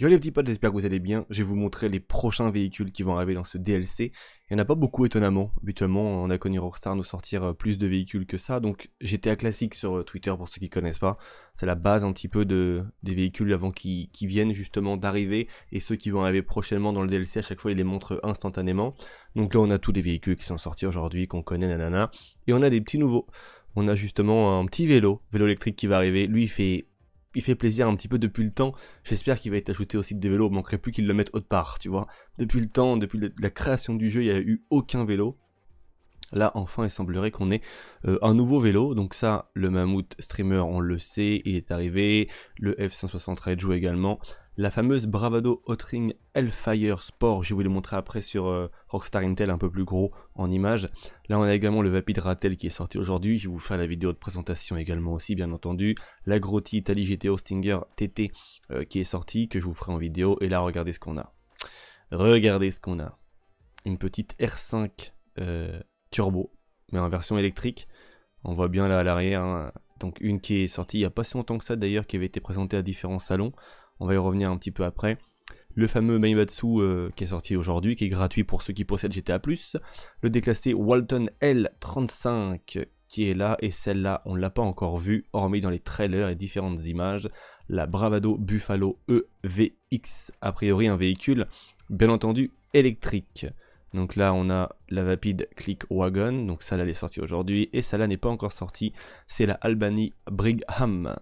Yo les petits potes, j'espère que vous allez bien. Je vais vous montrer les prochains véhicules qui vont arriver dans ce DLC. Il n'y en a pas beaucoup étonnamment. Habituellement, on a connu Rockstar nous sortir euh, plus de véhicules que ça. Donc j'étais à Classique sur euh, Twitter pour ceux qui ne connaissent pas. C'est la base un petit peu de, des véhicules avant qui, qui viennent justement d'arriver. Et ceux qui vont arriver prochainement dans le DLC, à chaque fois, ils les montrent instantanément. Donc là, on a tous les véhicules qui sont sortis aujourd'hui, qu'on connaît, nanana. Et on a des petits nouveaux on a justement un petit vélo, vélo électrique qui va arriver. Lui, il fait il fait plaisir un petit peu depuis le temps. J'espère qu'il va être ajouté au site des vélos. Il manquerait plus qu'il le mette autre part, tu vois. Depuis le temps, depuis la création du jeu, il n'y a eu aucun vélo. Là, enfin, il semblerait qu'on ait euh, un nouveau vélo. Donc ça, le Mammouth Streamer, on le sait, il est arrivé. Le f 163 joue également la fameuse Bravado Hotring Hellfire Sport, je vais vous le montrer après sur euh, Rockstar Intel un peu plus gros en image. Là on a également le Vapid Ratel qui est sorti aujourd'hui, je vais vous faire la vidéo de présentation également aussi bien entendu. La Grotti Italie GTO Stinger TT euh, qui est sorti, que je vous ferai en vidéo, et là regardez ce qu'on a. Regardez ce qu'on a. Une petite R5 euh, turbo, mais en version électrique. On voit bien là à l'arrière, hein. donc une qui est sortie il n'y a pas si longtemps que ça d'ailleurs, qui avait été présentée à différents salons on va y revenir un petit peu après. Le fameux Maimatsu euh, qui est sorti aujourd'hui, qui est gratuit pour ceux qui possèdent GTA+, le déclassé Walton L35 qui est là, et celle-là, on ne l'a pas encore vu hormis dans les trailers et différentes images, la Bravado Buffalo EVX, a priori un véhicule, bien entendu, électrique. Donc là, on a la Vapid Click Wagon, donc celle-là, elle est sortie aujourd'hui, et celle-là n'est pas encore sortie, c'est la Albany Brigham.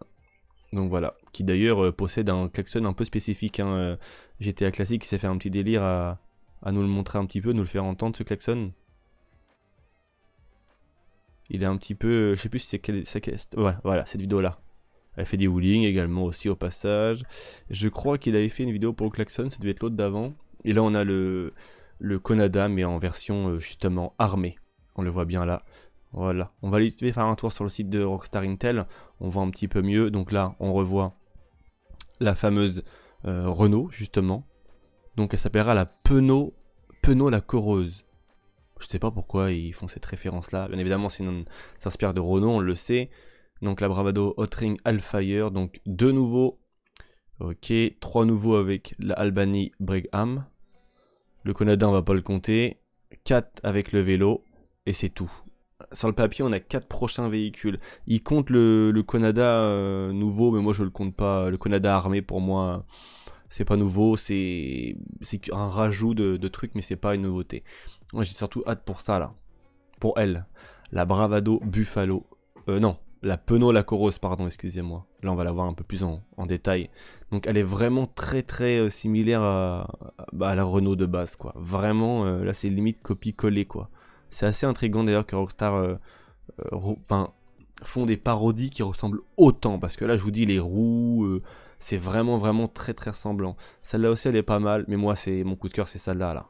Donc voilà, qui d'ailleurs euh, possède un klaxon un peu spécifique. Hein. Euh, GTA Classic s'est fait un petit délire à, nous le montrer un petit peu, nous le faire entendre ce klaxon. Il est un petit peu, je sais plus si c'est quelle, ouais, voilà cette vidéo là. Elle fait des woolings également aussi au passage. Je crois qu'il avait fait une vidéo pour le klaxon, ça devait être l'autre d'avant. Et là on a le le Konada mais en version euh, justement armée. On le voit bien là. Voilà, on va aller faire un tour sur le site de Rockstar Intel, on voit un petit peu mieux. Donc là, on revoit la fameuse euh, Renault, justement. Donc elle s'appellera la Penaud, Penaud la Correuse. Je sais pas pourquoi ils font cette référence-là. Bien évidemment, c'est s'inspire de Renault, on le sait. Donc la Bravado Hotring Alfire, donc deux nouveaux. Ok, trois nouveaux avec la Albany Brigham. Le Canadien on va pas le compter. Quatre avec le vélo. Et c'est tout sur le papier, on a quatre prochains véhicules. Il compte le, le Canada euh, nouveau, mais moi je le compte pas. Le Canada armé pour moi, c'est pas nouveau, c'est un rajout de, trucs, mais c'est pas une nouveauté. Moi j'ai surtout hâte pour ça là, pour elle, la Bravado Buffalo. Euh, non, la Penaud la pardon, excusez-moi. Là, on va la voir un peu plus en, détail. Donc, elle est vraiment très très euh, similaire bah, à, la Renault de base, quoi. Vraiment, là, c'est limite copie-coller, quoi. C'est assez intriguant d'ailleurs que Rockstar euh, euh, font des parodies qui ressemblent autant. Parce que là, je vous dis, les roues, euh, c'est vraiment, vraiment très, très ressemblant. Celle-là aussi, elle est pas mal. Mais moi, c'est mon coup de cœur, c'est celle-là. Là.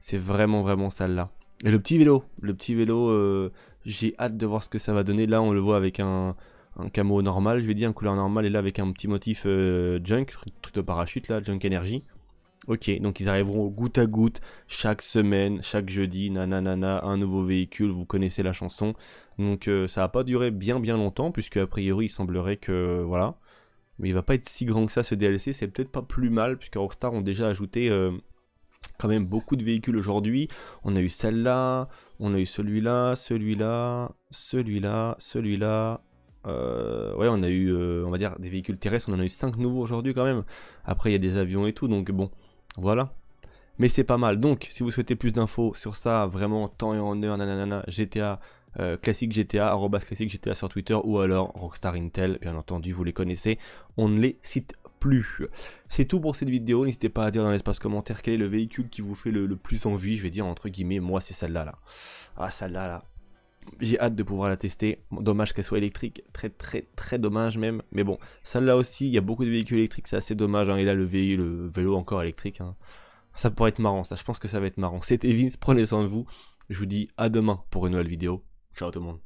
C'est vraiment, vraiment celle-là. Et le petit vélo. Le petit vélo, j'ai hâte de voir ce que ça va donner. Là, on le voit avec un, camo normal, je vais dire, un couleur normal. Et là, avec un petit motif junk, truc de parachute, là, junk energy. Ok, donc ils arriveront au goutte à goutte, chaque semaine, chaque jeudi, nanana, un nouveau véhicule, vous connaissez la chanson. Donc euh, ça va pas durer bien bien longtemps, puisque a priori il semblerait que, voilà. Mais il va pas être si grand que ça ce DLC, c'est peut-être pas plus mal, puisque Rockstar ont déjà ajouté euh, quand même beaucoup de véhicules aujourd'hui. On a eu celle-là, on a eu celui-là, celui-là, celui-là, celui-là, euh, ouais, on a eu, on va dire, des véhicules terrestres, on en a eu 5 nouveaux aujourd'hui quand même. Après, il y a des avions et tout, donc bon, voilà. Mais c'est pas mal. Donc, si vous souhaitez plus d'infos sur ça, vraiment, temps et en heure, nanana, GTA, euh, classique GTA, arrobas classique GTA sur Twitter, ou alors Rockstar Intel, bien entendu, vous les connaissez. On ne les cite plus. C'est tout pour cette vidéo. N'hésitez pas à dire dans l'espace commentaire quel est le véhicule qui vous fait le plus envie. Je vais dire entre guillemets, moi c'est celle-là là. Ah celle-là là. J'ai hâte de pouvoir la tester. Dommage qu'elle soit électrique, très très très dommage même. Mais bon, celle-là aussi, il y a beaucoup de véhicules électriques, c'est assez dommage. Hein. Et là, le, vélo encore électrique, hein. ça pourrait être marrant. Ça, je pense que ça va être marrant. C'était Vince, prenez soin de vous. Je vous dis à demain pour une nouvelle vidéo. Ciao tout le monde.